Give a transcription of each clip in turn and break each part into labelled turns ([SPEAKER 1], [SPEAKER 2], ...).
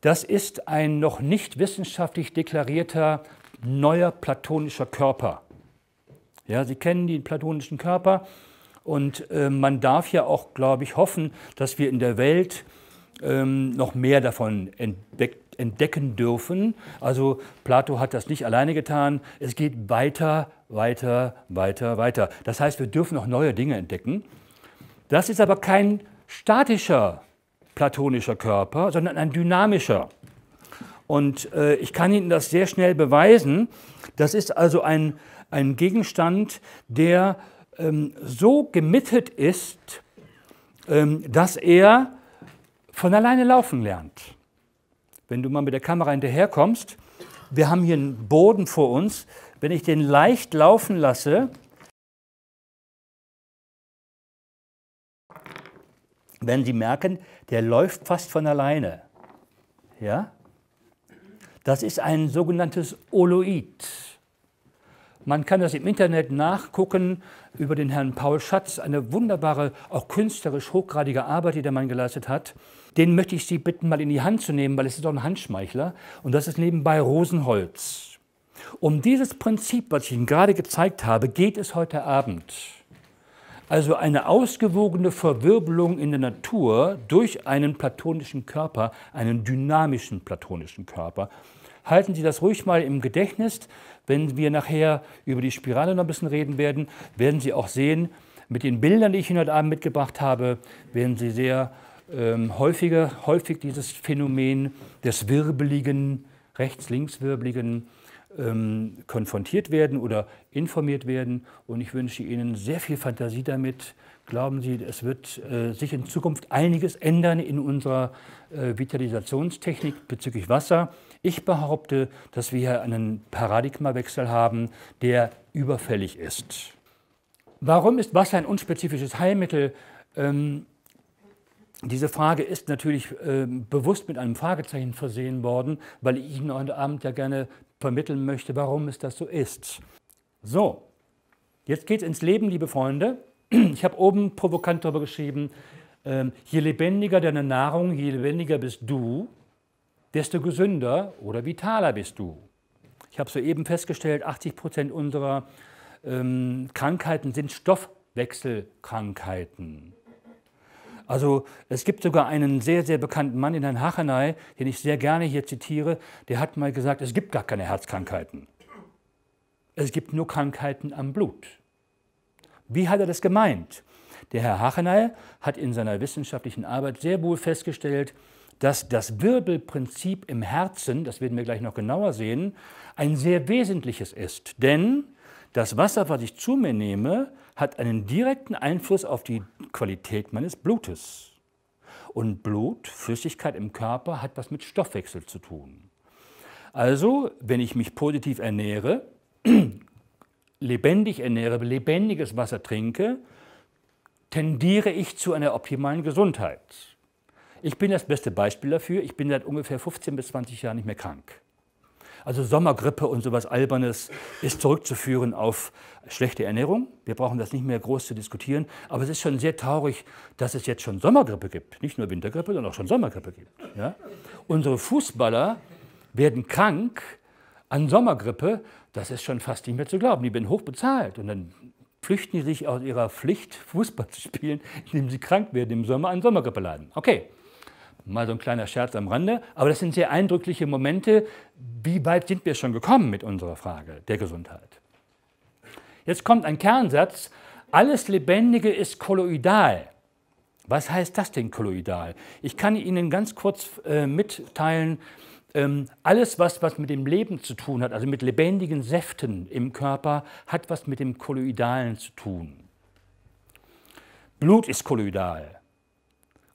[SPEAKER 1] Das ist ein noch nicht wissenschaftlich deklarierter neuer platonischer Körper. Ja, Sie kennen den platonischen Körper und äh, man darf ja auch, glaube ich, hoffen, dass wir in der Welt ähm, noch mehr davon entdeck entdecken dürfen. Also Plato hat das nicht alleine getan. Es geht weiter, weiter, weiter, weiter. Das heißt, wir dürfen auch neue Dinge entdecken. Das ist aber kein statischer platonischer Körper, sondern ein dynamischer. Und äh, ich kann Ihnen das sehr schnell beweisen. Das ist also ein, ein Gegenstand, der ähm, so gemittelt ist, ähm, dass er von alleine laufen lernt. Wenn du mal mit der Kamera hinterherkommst, wir haben hier einen Boden vor uns. Wenn ich den leicht laufen lasse, wenn sie merken, der läuft fast von alleine. Ja? Das ist ein sogenanntes Oloid. Man kann das im Internet nachgucken über den Herrn Paul Schatz, eine wunderbare, auch künstlerisch hochgradige Arbeit, die der Mann geleistet hat. Den möchte ich Sie bitten, mal in die Hand zu nehmen, weil es ist doch ein Handschmeichler. Und das ist nebenbei Rosenholz. Um dieses Prinzip, was ich Ihnen gerade gezeigt habe, geht es heute Abend. Also eine ausgewogene Verwirbelung in der Natur durch einen platonischen Körper, einen dynamischen platonischen Körper. Halten Sie das ruhig mal im Gedächtnis. Wenn wir nachher über die Spirale noch ein bisschen reden werden, werden Sie auch sehen, mit den Bildern, die ich Ihnen heute Abend mitgebracht habe, werden Sie sehr ähm, häufiger, häufig dieses Phänomen des wirbeligen, rechts-links wirbeligen ähm, konfrontiert werden oder informiert werden. Und ich wünsche Ihnen sehr viel Fantasie damit. Glauben Sie, es wird äh, sich in Zukunft einiges ändern in unserer äh, Vitalisationstechnik bezüglich Wasser. Ich behaupte, dass wir hier einen Paradigmawechsel haben, der überfällig ist. Warum ist Wasser ein unspezifisches Heilmittel? Ähm, diese Frage ist natürlich äh, bewusst mit einem Fragezeichen versehen worden, weil ich Ihnen heute Abend ja gerne vermitteln möchte, warum es das so ist. So, jetzt geht's ins Leben, liebe Freunde. Ich habe oben provokant darüber geschrieben, ähm, je lebendiger deine Nahrung, je lebendiger bist du, desto gesünder oder vitaler bist du. Ich habe soeben festgestellt, 80 Prozent unserer ähm, Krankheiten sind Stoffwechselkrankheiten. Also es gibt sogar einen sehr, sehr bekannten Mann in Herrn Hachenei, den ich sehr gerne hier zitiere, der hat mal gesagt, es gibt gar keine Herzkrankheiten. Es gibt nur Krankheiten am Blut. Wie hat er das gemeint? Der Herr Hachenei hat in seiner wissenschaftlichen Arbeit sehr wohl festgestellt, dass das Wirbelprinzip im Herzen, das werden wir gleich noch genauer sehen, ein sehr wesentliches ist. Denn das Wasser, was ich zu mir nehme, hat einen direkten Einfluss auf die Qualität meines Blutes. Und Blut, Flüssigkeit im Körper, hat was mit Stoffwechsel zu tun. Also, wenn ich mich positiv ernähre, lebendig ernähre, lebendiges Wasser trinke, tendiere ich zu einer optimalen Gesundheit. Ich bin das beste Beispiel dafür. Ich bin seit ungefähr 15 bis 20 Jahren nicht mehr krank. Also Sommergrippe und sowas Albernes ist zurückzuführen auf schlechte Ernährung. Wir brauchen das nicht mehr groß zu diskutieren. Aber es ist schon sehr traurig, dass es jetzt schon Sommergrippe gibt. Nicht nur Wintergrippe, sondern auch schon Sommergrippe gibt. Ja? Unsere Fußballer werden krank an Sommergrippe. Das ist schon fast nicht mehr zu glauben. Die werden hoch bezahlt. Und dann flüchten die sich aus ihrer Pflicht, Fußball zu spielen, indem sie krank werden im Sommer an Sommergrippe leiden. Okay. Mal so ein kleiner Scherz am Rande, aber das sind sehr eindrückliche Momente, wie weit sind wir schon gekommen mit unserer Frage der Gesundheit. Jetzt kommt ein Kernsatz, alles Lebendige ist kolloidal. Was heißt das denn kolloidal? Ich kann Ihnen ganz kurz äh, mitteilen, ähm, alles, was, was mit dem Leben zu tun hat, also mit lebendigen Säften im Körper, hat was mit dem Kolloidalen zu tun. Blut ist kolloidal.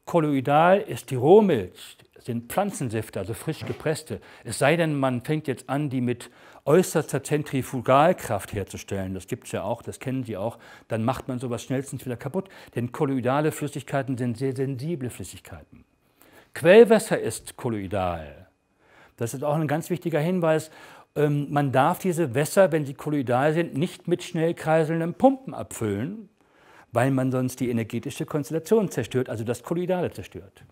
[SPEAKER 1] Kolloidal ist die Rohmilch, sind Pflanzensäfte, also frisch gepresste. Es sei denn, man fängt jetzt an, die mit äußerster Zentrifugalkraft herzustellen. Das gibt es ja auch, das kennen Sie auch. Dann macht man sowas schnellstens wieder kaputt, denn kolloidale Flüssigkeiten sind sehr sensible Flüssigkeiten. Quellwasser ist kolloidal. Das ist auch ein ganz wichtiger Hinweis. Ähm, man darf diese Wässer, wenn sie kolloidal sind, nicht mit schnell kreiselnden Pumpen abfüllen, weil man sonst die energetische Konstellation zerstört, also das Kolloidale zerstört.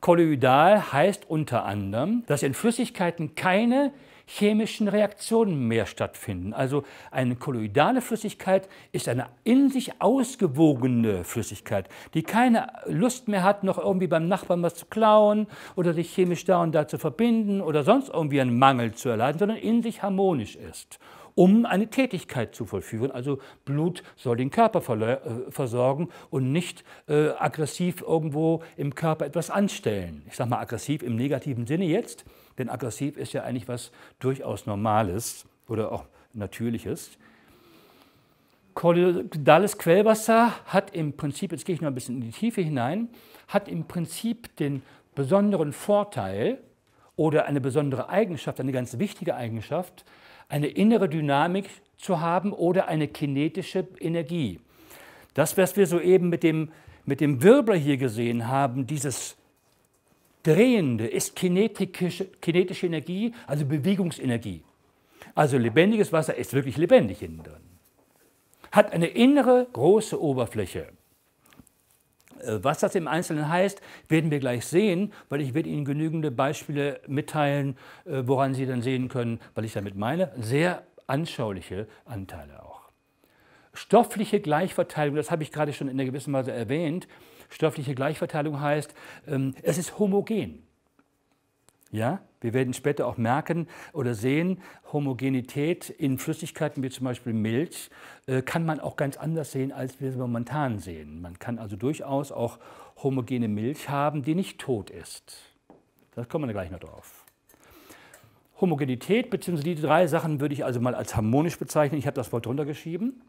[SPEAKER 1] Kolloidal heißt unter anderem, dass in Flüssigkeiten keine chemischen Reaktionen mehr stattfinden. Also eine kolloidale Flüssigkeit ist eine in sich ausgewogene Flüssigkeit, die keine Lust mehr hat, noch irgendwie beim Nachbarn was zu klauen oder sich chemisch da und da zu verbinden oder sonst irgendwie einen Mangel zu erleiden, sondern in sich harmonisch ist um eine Tätigkeit zu vollführen. Also Blut soll den Körper äh, versorgen und nicht äh, aggressiv irgendwo im Körper etwas anstellen. Ich sage mal aggressiv im negativen Sinne jetzt, denn aggressiv ist ja eigentlich was durchaus Normales oder auch Natürliches. Kolloidales Quellwasser hat im Prinzip, jetzt gehe ich noch ein bisschen in die Tiefe hinein, hat im Prinzip den besonderen Vorteil, oder eine besondere Eigenschaft, eine ganz wichtige Eigenschaft, eine innere Dynamik zu haben oder eine kinetische Energie. Das, was wir soeben mit dem, mit dem Wirbler hier gesehen haben, dieses Drehende, ist kinetische, kinetische Energie, also Bewegungsenergie. Also lebendiges Wasser ist wirklich lebendig innen drin. Hat eine innere große Oberfläche. Äh, was das im Einzelnen heißt, werden wir gleich sehen, weil ich werde Ihnen genügende Beispiele mitteilen, äh, woran Sie dann sehen können, weil ich damit meine, sehr anschauliche Anteile auch. Stoffliche Gleichverteilung, das habe ich gerade schon in einer gewissen Weise erwähnt. Stoffliche Gleichverteilung heißt, ähm, es ist homogen. Ja? Wir werden später auch merken oder sehen, Homogenität in Flüssigkeiten wie zum Beispiel Milch äh, kann man auch ganz anders sehen, als wir es momentan sehen. Man kann also durchaus auch homogene Milch haben, die nicht tot ist. Da kommen wir gleich noch drauf. Homogenität bzw. die drei Sachen würde ich also mal als harmonisch bezeichnen. Ich habe das Wort drunter geschrieben.